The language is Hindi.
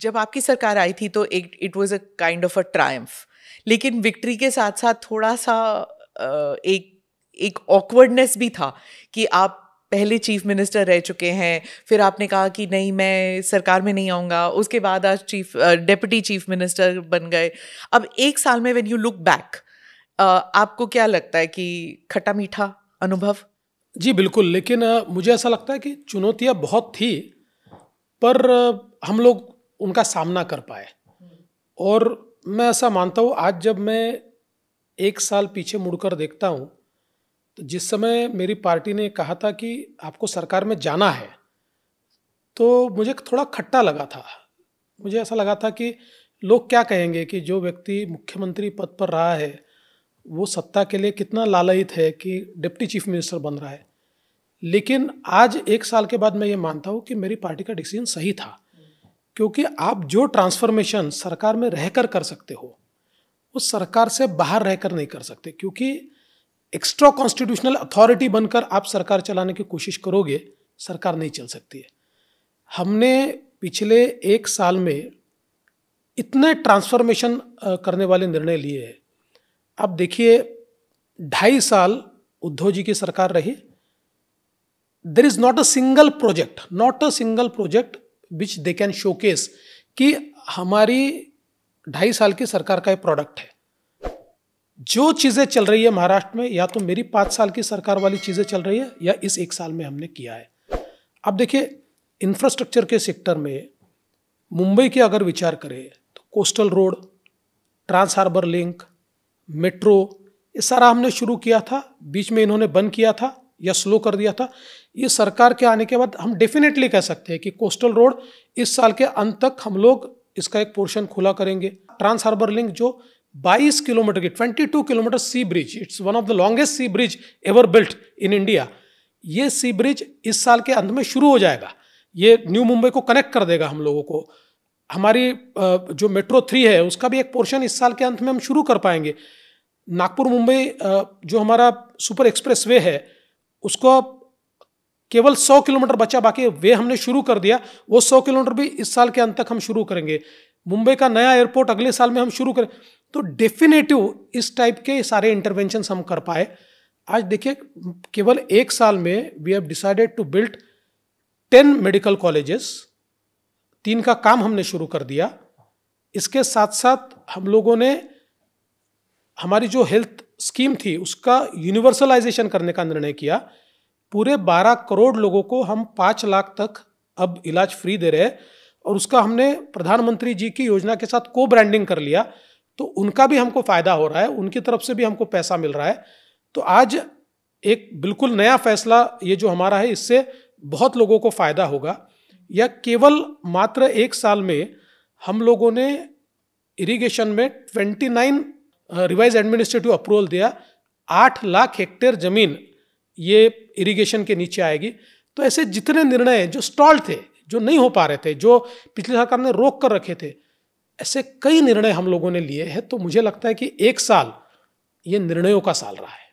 जब आपकी सरकार आई थी तो एक it was a kind of a triumph लेकिन विक्ट्री के साथ साथ थोड़ा सा एक एक ऑकवर्डनेस भी था कि आप पहले चीफ मिनिस्टर रह चुके हैं फिर आपने कहा कि नहीं मैं सरकार में नहीं आऊँगा उसके बाद आज चीफ डेप्यूटी चीफ मिनिस्टर बन गए अब एक साल में व्हेन यू लुक बैक आपको क्या लगता है कि खट्टा मीठा अनुभव जी बिल्कुल लेकिन मुझे ऐसा लगता है कि चुनौतियाँ बहुत थी पर हम लोग उनका सामना कर पाए और मैं ऐसा मानता हूँ आज जब मैं एक साल पीछे मुड़कर देखता हूँ तो जिस समय मेरी पार्टी ने कहा था कि आपको सरकार में जाना है तो मुझे थोड़ा खट्टा लगा था मुझे ऐसा लगा था कि लोग क्या कहेंगे कि जो व्यक्ति मुख्यमंत्री पद पर रहा है वो सत्ता के लिए कितना लालयित है कि डिप्टी चीफ मिनिस्टर बन रहा है लेकिन आज एक साल के बाद मैं ये मानता हूँ कि मेरी पार्टी का डिसीजन सही था क्योंकि आप जो ट्रांसफॉर्मेशन सरकार में रहकर कर सकते हो वो सरकार से बाहर रहकर नहीं कर सकते क्योंकि एक्स्ट्रा कॉन्स्टिट्यूशनल अथॉरिटी बनकर आप सरकार चलाने की कोशिश करोगे सरकार नहीं चल सकती है हमने पिछले एक साल में इतने ट्रांसफॉर्मेशन करने वाले निर्णय लिए हैं आप देखिए ढाई साल उद्धव जी की सरकार रही there is not a single project not a single project which they can showcase कि हमारी ढाई साल की सरकार का एक प्रोडक्ट है जो चीज़ें चल रही है महाराष्ट्र में या तो मेरी पांच साल की सरकार वाली चीज़ें चल रही है या इस एक साल में हमने किया है अब देखिए इंफ्रास्ट्रक्चर के सेक्टर में मुंबई की अगर विचार करें तो coastal road trans harbour link metro ये सारा हमने शुरू किया था बीच में इन्होंने बंद किया था या स्लो कर दिया था ये सरकार के आने के बाद हम डेफिनेटली कह सकते हैं कि कोस्टल रोड इस साल के अंत तक हम लोग इसका एक पोर्शन खुला करेंगे ट्रांस हार्बर लिंक जो 22 किलोमीटर की 22 kilometre sea bridge it's one of the longest sea bridge ever built in India ये सी ब्रिज इस साल के अंत में शुरू हो जाएगा ये न्यू मुंबई को कनेक्ट कर देगा हम लोगों को हमारी जो मेट्रो थ्री है उसका भी एक पोर्शन इस साल के अंत में हम शुरू कर पाएंगे नागपुर मुंबई जो हमारा सुपर एक्सप्रेस वे है उसको केवल 100 किलोमीटर बचा बाकी वे हमने शुरू कर दिया वो 100 किलोमीटर भी इस साल के अंत तक हम शुरू करेंगे मुंबई का नया एयरपोर्ट अगले साल में हम शुरू करें तो डेफिनेटिव इस टाइप के सारे इंटरवेंशन हम कर पाए आज देखिए केवल एक साल में we have decided to build ten medical colleges तीन का काम हमने शुरू कर दिया इसके साथ साथ हम लोगों ने हमारी जो हेल्थ स्कीम थी उसका यूनिवर्सलाइजेशन करने का निर्णय किया पूरे 12 करोड़ लोगों को हम 5 लाख तक अब इलाज फ्री दे रहे हैं और उसका हमने प्रधानमंत्री जी की योजना के साथ को ब्रांडिंग कर लिया तो उनका भी हमको फ़ायदा हो रहा है उनकी तरफ से भी हमको पैसा मिल रहा है तो आज एक बिल्कुल नया फैसला ये जो हमारा है इससे बहुत लोगों को फ़ायदा होगा या केवल मात्र एक साल में हम लोगों ने इरिगेशन में 29 रिवाइज एडमिनिस्ट्रेटिव अप्रूवल दिया आठ लाख हेक्टेयर जमीन ये इरिगेशन के नीचे आएगी तो ऐसे जितने निर्णय जो स्टॉल थे जो नहीं हो पा रहे थे जो पिछली सरकार ने रोक कर रखे थे ऐसे कई निर्णय हम लोगों ने लिए हैं तो मुझे लगता है कि एक साल ये निर्णयों का साल रहा है